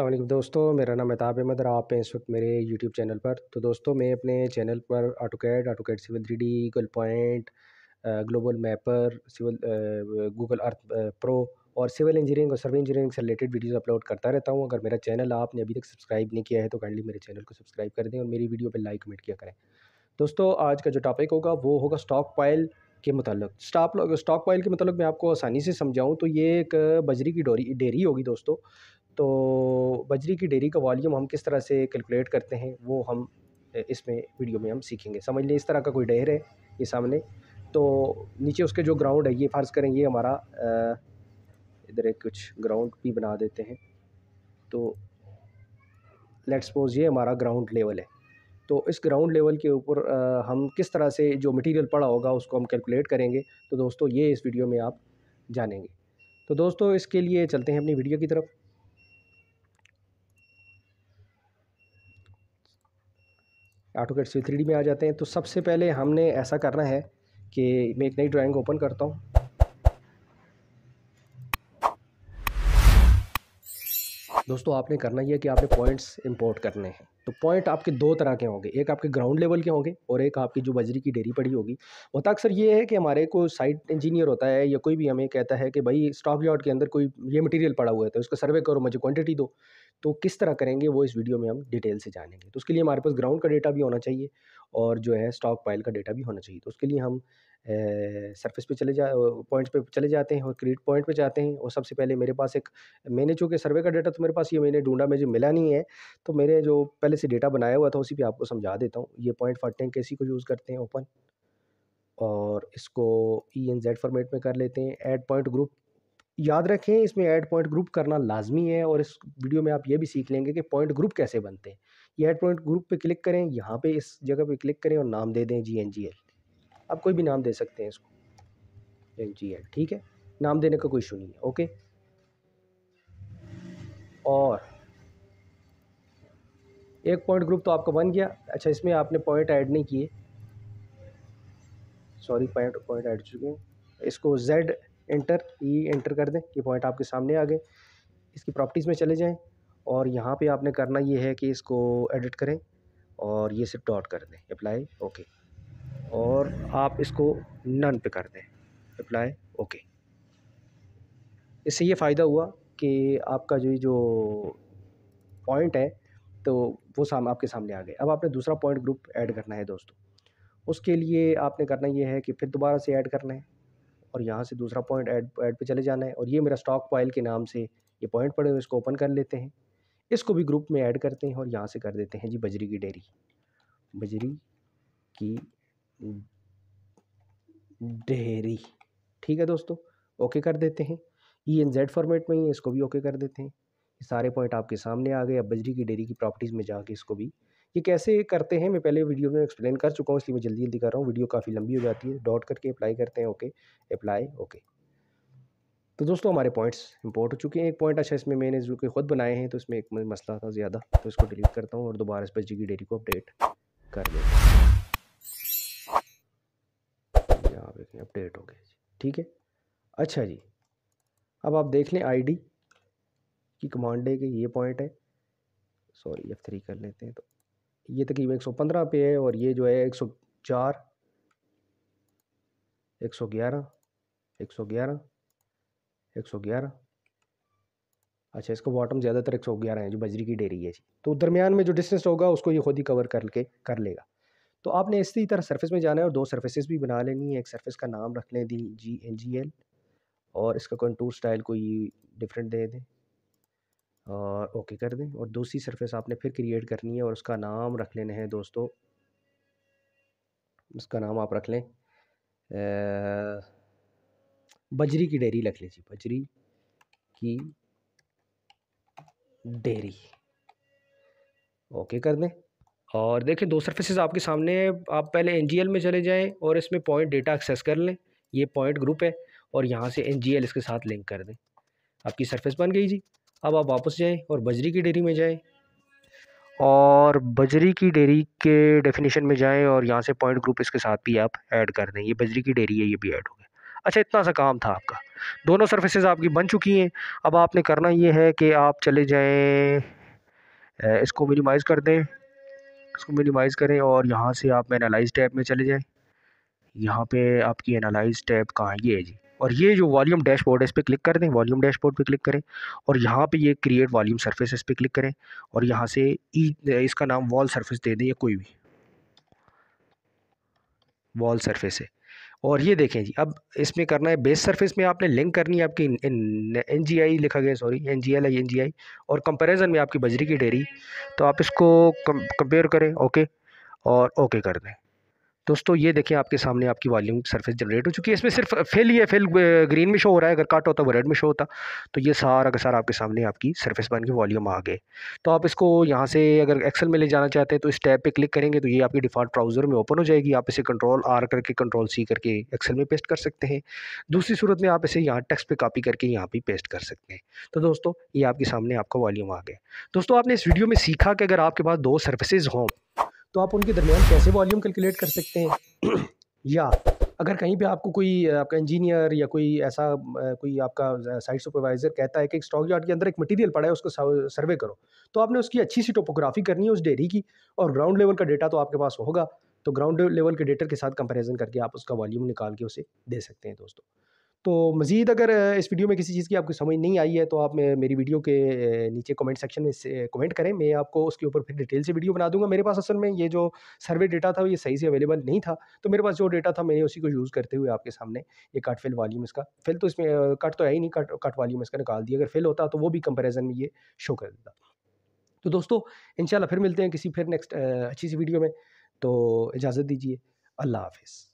अल्लाह दोस्तों मेरा नाम मेहताब अहमद और आप हैं इस वक्त मेरे यूट्यूब चैनल पर तो दोस्तों मैं अपने चैनल पर AutoCAD AutoCAD civil three D Google point global mapper civil Google Earth pro और सिविल इंजीनियरिंग और सर्वे इंजीनियरिंग से रिलेटेड वीडियोस अपलोड करता रहता हूं अगर मेरा चैनल आपने अभी तक सब्सक्राइब नहीं किया है तो काइंडली मेरे चैनल को सब्सक्राइब कर दें और मेरी वीडियो पर लाइक कमेंट किया करें दोस्तों आज का जो टॉपिक होगा वो होगा स्टॉक पाइल के मतलब स्टॉक स्टॉक पाइल के मतलब मैं आपको आसानी से समझाऊँ तो ये एक बजरी की डोरी डेरी होगी दोस्तों तो बजरी की डेरी का वॉल्यूम हम किस तरह से कैलकुलेट करते हैं वो हम इसमें वीडियो में हम सीखेंगे समझ लें इस तरह का कोई डेर है ये सामने तो नीचे उसके जो ग्राउंड है ये फ़र्ज़ करें ये हमारा इधर एक कुछ ग्राउंड भी बना देते हैं तो लेट्स सपोज ये हमारा ग्राउंड लेवल है तो इस ग्राउंड लेवल के ऊपर हम किस तरह से जो मटेरियल पड़ा होगा उसको हम कैलकुलेट करेंगे तो दोस्तों ये इस वीडियो में आप जानेंगे तो दोस्तों इसके लिए चलते हैं अपनी वीडियो की तरफ AutoCAD C three D में आ जाते हैं तो सबसे पहले हमने ऐसा करना है कि मैं एक नई ड्राइंग ओपन करता हूँ दोस्तों आपने करना यह कि आपने पॉइंट्स इंपोर्ट करने हैं तो पॉइंट आपके दो तरह के होंगे एक आपके ग्राउंड लेवल के होंगे और एक आपकी जो बजरी की डेरी पड़ी होगी बहुत अक्सर ये है कि हमारे को साइट इंजीनियर होता है या कोई भी हमें कहता है कि भाई स्टॉक यार्ड के अंदर कोई ये मटेरियल पड़ा हुआ है तो उसका सर्वे करो मुझे क्वांटिटी दो तो किस तरह करेंगे वो इस वीडियो में हम डिटेल से जानेंगे तो उसके लिए हमारे पास ग्राउंड का डेटा भी होना चाहिए और जो है स्टॉक पाइल का डेटा भी होना चाहिए तो उसके लिए हम सरफेस पे चले जा पॉइंट्स पे चले जाते हैं और क्रिएट पॉइंट पे जाते हैं और सबसे पहले मेरे पास एक मैंने चूँकि सर्वे का डाटा तो मेरे पास ये मैंने ढूंढा मुझे मिला नहीं है तो मैंने जो पहले से डेटा बनाया हुआ था उसी पर आपको समझा देता हूँ ये पॉइंट फॉर टेंक कैसी को यूज़ करते हैं ओपन और इसको ई एन जेड फॉर्मेट में कर लेते हैं एड पॉइंट ग्रुप याद रखें इसमें ऐड पॉइंट ग्रुप करना लाजमी है और इस वीडियो में आप ये भी सीख लेंगे कि पॉइंट ग्रुप कैसे बनते हैं ये ऐड पॉइंट ग्रुप पे क्लिक करें यहाँ पे इस जगह पे क्लिक करें और नाम दे दें जी एन जी एल आप कोई भी नाम दे सकते हैं इसको एन जी एल हाँ, ठीक है नाम देने का कोई इशू नहीं है ओके और एक पॉइंट ग्रुप तो आपका बन गया अच्छा इसमें आपने पॉइंट ऐड नहीं किए सॉरी पॉइंट पॉइंट ऐड चुके हैं इसको जेड एंटर ई एंटर कर दें ये पॉइंट आपके सामने आ गए इसकी प्रॉपर्टीज़ में चले जाएं और यहाँ पे आपने करना ये है कि इसको एडिट करें और ये सिर्फ डॉट कर दें अप्लाई ओके और आप इसको नन पे कर दें अप्लाई ओके इससे ये फ़ायदा हुआ कि आपका जो जो पॉइंट है तो वो साम आपके सामने आ गए अब आपने दूसरा पॉइंट ग्रुप ऐड करना है दोस्तों उसके लिए आपने करना ये है कि फिर दोबारा से ऐड करना है और यहाँ से दूसरा पॉइंट ऐड ऐड पे चले जाना है और ये मेरा स्टॉक पॉइल के नाम से ये पॉइंट पड़े हुए इसको ओपन कर लेते हैं इसको भी ग्रुप में ऐड करते हैं और यहाँ से कर देते हैं जी बजरी की डेरी बजरी की डेहरी ठीक है दोस्तों ओके कर देते हैं ई एन जेड फॉर्मेट में ही है इसको भी ओके कर देते हैं सारे पॉइंट आपके सामने आ गए अब बजरी की डेयरी की प्रॉपर्टीज़ में जाके इसको भी ये कैसे करते हैं मैं पहले वीडियो में एक्सप्लेन कर चुका हूँ इसलिए मैं जल्दी जल्दी कर रहा हूँ वीडियो काफ़ी लंबी हो जाती है डॉट करके अप्लाई करते हैं ओके अप्लाई ओके तो दोस्तों हमारे पॉइंट्स इंपोर्ट हो चुके हैं एक पॉइंट अच्छा इसमें मैंने जो कि खुद बनाए हैं तो इसमें एक मसला था ज़्यादा तो इसको डिलीट करता हूँ और दोबारा इस बजरी की डेयरी को अपडेट कर देता हूँ देखें अपडेट हो गया ठीक है अच्छा जी अब आप देख लें आईडी की कमांड डे के ये पॉइंट है सॉरी एफ थ्री कर लेते हैं तो ये तकरीबन एक सौ पंद्रह पे है और ये जो है एक सौ चार एक सौ ग्यारह एक सौ ग्यारह एक सौ ग्यारह अच्छा इसको बॉटम ज़्यादातर एक सौ ग्यारह है जो बजरी की डेरी है जी तो दरमियान में जो डिस्टेंस होगा उसको ये खुद ही कवर करके कर लेगा तो आपने इसी तरह सर्फेस में जाना है और दो सर्फेसिस भी बना लेनी है एक सर्फेस का नाम रख लें दी जी एन जी एल और इसका कंटूर स्टाइल कोई डिफरेंट दे दें और ओके कर दें और दूसरी सरफेस आपने फिर क्रिएट करनी है और उसका नाम रख लेना है दोस्तों उसका नाम आप रख लें बजरी की डेरी रख लीजिए बजरी की डेरी ओके कर दें और देखें दो सर्फेसेस आपके सामने है आप पहले एन में चले जाएँ और इसमें पॉइंट डेटा एक्सेस कर लें ये पॉइंट ग्रुप है और यहाँ से एन इसके साथ लिंक कर दें आपकी सर्फेस बन गई जी अब आप वापस जाएँ और बजरी की डेरी में जाएँ और बजरी की डेरी के डेफिनेशन में जाएं और यहाँ से पॉइंट ग्रुप इसके साथ भी आप ऐड कर दें ये बजरी की डेरी है ये भी ऐड हो गया अच्छा इतना सा काम था आपका दोनों सर्विसेज आपकी बन चुकी हैं अब आपने करना ये है कि आप चले जाएं इसको मिनिमाइज़ कर दें इसको मिनिमाइज़ करें और यहाँ से आप एनालाइज टैब में चले जाएँ यहाँ पे आपकी एनालाइज टैब कहाँ ये है जी और ये जो वॉल्यूम डैशबोर्ड है इस पर क्लिक कर दें वॉल्यूम डैशबोर्ड पे क्लिक करें और यहाँ पे ये क्रिएट वॉल्यूम सरफेस इस पर क्लिक करें और यहाँ से ई इसका नाम वॉल सरफेस दे दें या कोई भी वॉल सरफेस है और ये देखें जी अब इसमें करना है बेस सरफेस में आपने लिंक करनी है आपकी एन जी आई लिखा गया sorry N G L I N G I और कंपेरिजन में आपकी बजरी की डेरी तो आप इसको कंपेयर करें ओके और ओके कर दें दोस्तों ये देखें आपके सामने आपकी वॉल्यूम सरफेस जनरेट हो चुकी है इसमें सिर्फ फेल ही है फेल ग्रीन में शो हो रहा है अगर कट होता वो रेड में शो होता तो ये सारा का सारा आपके सामने आपकी सरफेस बन के वॉल्यूम आ गए तो आप इसको यहाँ से अगर एक्सेल में ले जाना चाहते हैं तो इस टैब पे क्लिक करेंगे तो ये आपकी डिफ़ॉल्ट ब्राउज़र में ओपन हो जाएगी आप इसे कंट्रोल आर करके कंट्रोल सी करके एक्सेल में पेस्ट कर सकते हैं दूसरी सूरत में आप इसे यहाँ टेक्स पर कापी करके यहाँ पर पेस्ट कर सकते हैं तो दोस्तों ये आपके सामने आपका वॉल्यूम आ गया दोस्तों आपने इस वीडियो में सीखा कि अगर आपके पास दो सर्विसेज हों तो आप उनके दरमियान कैसे वॉल्यूम कैलकुलेट कर सकते हैं या अगर कहीं पे आपको कोई आपका इंजीनियर या कोई ऐसा कोई आपका साइट सुपरवाइज़र कहता है कि एक स्टॉक यार्ड के अंदर एक मटेरियल पड़ा है उसको सर्वे करो तो आपने उसकी अच्छी सी टोपोग्राफी करनी है उस डेयरी की और ग्राउंड लेवल का डेटा तो आपके पास होगा तो ग्राउंड लेवल के डेटा के साथ कंपैरिजन करके आप उसका वॉल्यूम निकाल के उसे दे सकते हैं दोस्तों तो मज़ीद अगर इस वीडियो में किसी चीज़ की आपको समझ नहीं आई है तो आप मेरी वीडियो के नीचे कमेंट सेक्शन में कमेंट करें मैं आपको उसके ऊपर फिर डिटेल से वीडियो बना दूंगा मेरे पास असल में ये जो सर्वे डेटा था ये सही से अवेलेबल नहीं था तो मेरे पास जो डेटा था मैंने उसी को यूज़ करते हुए आपके सामने ये कट फिल वालीम इसका फिल तो इसमें कट तो है ही नहीं कट कट वालीम इसका निकाल दिया अगर फिल होता तो वो भी कंपेरिजन में ये शो कर देता तो दोस्तों इन फिर मिलते हैं किसी फिर नेक्स्ट अच्छी सी वीडियो में तो इजाज़त दीजिए अल्लाह हाफिज़